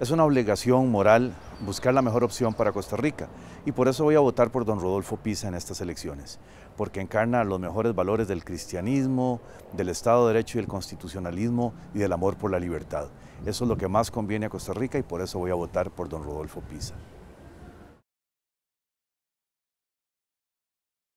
Es una obligación moral buscar la mejor opción para Costa Rica y por eso voy a votar por don Rodolfo Pisa en estas elecciones, porque encarna los mejores valores del cristianismo, del Estado de Derecho y del constitucionalismo y del amor por la libertad. Eso es lo que más conviene a Costa Rica y por eso voy a votar por don Rodolfo Pisa.